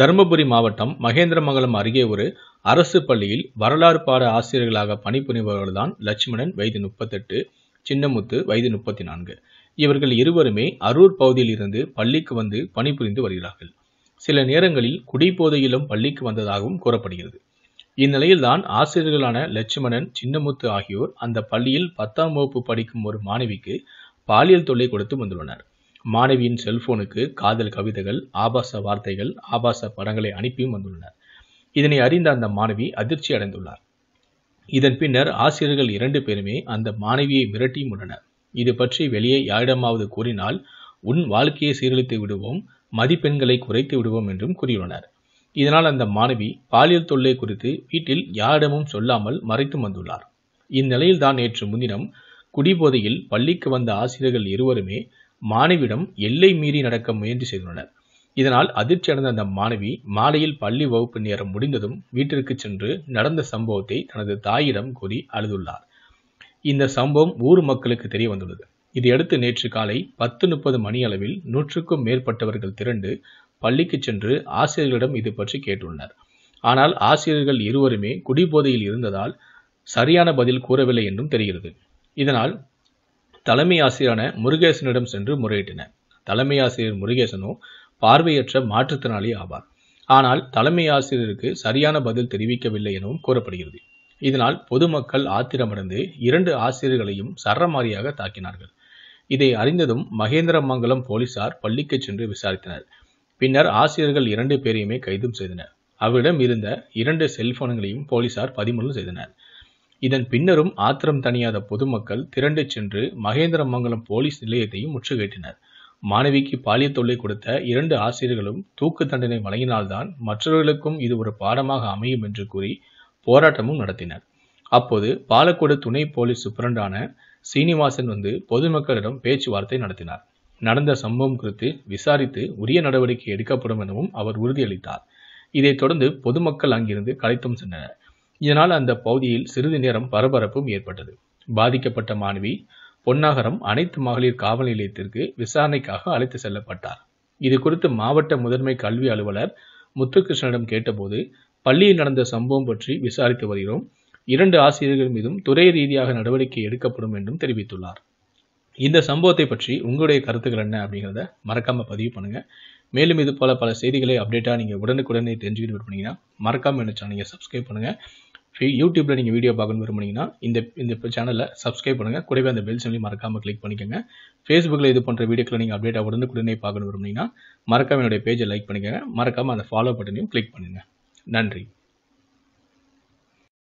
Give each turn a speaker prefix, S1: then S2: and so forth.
S1: தருமபுரி மாவட்டம் மகேந்திரமங்கலம் அருகே ஒரு அரசு பள்ளியில் வரலாறு பாட ஆசிரியர்களாக பணிபுரிபவர்கள்தான் லட்சுமணன் வயது முப்பத்தெட்டு சின்னமுத்து வயது முப்பத்தி நான்கு இவர்கள் இருவருமே அரூர் பகுதியில் இருந்து பள்ளிக்கு வந்து பணிபுரிந்து வருகிறார்கள் சில நேரங்களில் குடிபோதையிலும் பள்ளிக்கு வந்ததாகவும் கூறப்படுகிறது இந்நிலையில்தான் ஆசிரியர்களான லட்சுமணன் சின்னமுத்து ஆகியோர் அந்த பள்ளியில் பத்தாம் வகுப்பு படிக்கும் ஒரு மாணவிக்கு பாலியல் தொல்லை கொடுத்து வந்துள்ளனர் மாணவியின் செல்போனுக்கு காதல் கவிதைகள் ஆபாச வார்த்தைகள் ஆபாச படங்களை அனுப்பியும் வந்துள்ளனர் இதனை அறிந்த அந்த மாணவி அதிர்ச்சி அடைந்துள்ளார் இதன் பின்னர் ஆசிரியர்கள் இரண்டு பேருமே அந்த மாணவியை மிரட்டியும் உள்ளனர் இது பற்றி வெளியே யாரிடமாவது கூறினால் உன் வாழ்க்கையை சீரழித்து விடுவோம் மதிப்பெண்களை குறைத்து விடுவோம் என்றும் கூறியுள்ளனர் இதனால் அந்த மாணவி பாலியல் தொல்லை குறித்து வீட்டில் யாரிடமும் சொல்லாமல் மறைத்து வந்துள்ளார் இந்நிலையில் தான் நேற்று முன்தினம் குடிபோதையில் பள்ளிக்கு வந்த ஆசிரியர்கள் இருவருமே மாணவியிடம் எல்லை மீறி நடக்க முயன்று செய்துள்ளனர் இதனால் அதிர்ச்சி அடைந்த அந்த மாணவி மாலையில் பள்ளி வகுப்பு நேரம் முடிந்ததும் வீட்டிற்கு சென்று நடந்த சம்பவத்தை தனது தாயிடம் கூறி அழுதுள்ளார் இந்த சம்பவம் ஊர் மக்களுக்கு தெரிய வந்துள்ளது இதையடுத்து நேற்று காலை பத்து முப்பது மணி அளவில் நூற்றுக்கும் மேற்பட்டவர்கள் திரண்டு பள்ளிக்கு சென்று ஆசிரியர்களிடம் இது பற்றி கேட்டுள்ளனர் ஆனால் ஆசிரியர்கள் இருவருமே குடிபோதையில் இருந்ததால் சரியான பதில் கூறவில்லை என்றும் தெரிகிறது இதனால் தலைமை ஆசிரியரான முருகேசனிடம் சென்று முறையிட்டன தலைமை ஆசிரியர் முருகேசனோ பார்வையற்ற மாற்றுத்திறனாளி ஆவார் ஆனால் தலைமை ஆசிரியருக்கு சரியான பதில் தெரிவிக்கவில்லை எனவும் கூறப்படுகிறது இதனால் பொதுமக்கள் ஆத்திரமடைந்து இரண்டு ஆசிரியர்களையும் சரமாரியாக தாக்கினார்கள் இதை அறிந்ததும் மகேந்திரமங்கலம் போலீசார் பள்ளிக்கு சென்று விசாரித்தனர் பின்னர் ஆசிரியர்கள் இரண்டு பேரையுமே கைதும் செய்தனர் அவரிடம் இருந்த இரண்டு செல்போன்களையும் போலீசார் பதிமூலம் செய்தனர் இதன் பின்னரும் ஆத்திரம் தணியாத பொதுமக்கள் திரண்டு சென்று மகேந்திரமங்கலம் போலீஸ் நிலையத்தையும் முற்றுகையிட்டனர் மாணவிக்கு பாலியல் தொல்லை கொடுத்த இரண்டு ஆசிரியர்களும் தூக்கு தண்டனை வழங்கினால்தான் மற்றவர்களுக்கும் இது ஒரு பாடமாக அமையும் என்று கூறி போராட்டமும் நடத்தினர் அப்போது பாலக்கோடு துணை போலீஸ் சூப்பரண்டான சீனிவாசன் வந்து பொதுமக்களிடம் பேச்சுவார்த்தை நடத்தினார் நடந்த சம்பவம் குறித்து விசாரித்து உரிய நடவடிக்கை எடுக்கப்படும் எனவும் அவர் உறுதியளித்தார் இதைத் தொடர்ந்து பொதுமக்கள் அங்கிருந்து கலைத்தும் சென்றனர் இதனால் அந்த பகுதியில் சிறிது நேரம் பரபரப்பும் ஏற்பட்டது பாதிக்கப்பட்ட மாணவி பொன்னாகரம் அனைத்து மகளிர் காவல் நிலையத்திற்கு விசாரணைக்காக அழைத்து செல்லப்பட்டார் இது குறித்து மாவட்ட முதன்மை கல்வி அலுவலர் முத்துகிருஷ்ணனிடம் கேட்டபோது பள்ளியில் நடந்த சம்பவம் பற்றி விசாரித்து வருகிறோம் இரண்டு ஆசிரியர்கள் மீதும் துறை ரீதியாக நடவடிக்கை எடுக்கப்படும் என்றும் தெரிவித்துள்ளார் இந்த சம்பவத்தை பற்றி உங்களுடைய கருத்துக்கள் என்ன அப்படிங்கிறத மறக்காமல் பதிவு பண்ணுங்கள் மேலும் இது போல பல செய்திகளை அப்டேட்டாக நீங்கள் உடனுக்குடனே தெரிஞ்சுக்கிட்டு மறக்காம மறக்காமல் என்ன சேனல் நீங்கள் சப்ஸ்கிரைப் பண்ணுங்கள் இருக்குது யூடியூப்பில் நீங்கள் வீடியோ பார்க்கணும் விரும்புனீங்கன்னா இந்த இந்த சேனலில் சப்ஸ்கிரைப் பண்ணுங்கள் கூடவே அந்த பெல் சிம்லையும் மறக்காமல் கிளிக் பண்ணிக்கோங்க ஃபேஸ்புக்கில் இது போன்ற வீடியோக்களை நீங்கள் அப்டேட் உடனே உடனே பார்க்கணும் விரும்புனீங்கன்னா மறக்காம என்னுடைய பேஜை லைக் பண்ணிக்கோங்க மறக்காமல் அந்த ஃபாலோ பட்டனையும் கிளிக் பண்ணுங்கள் நன்றி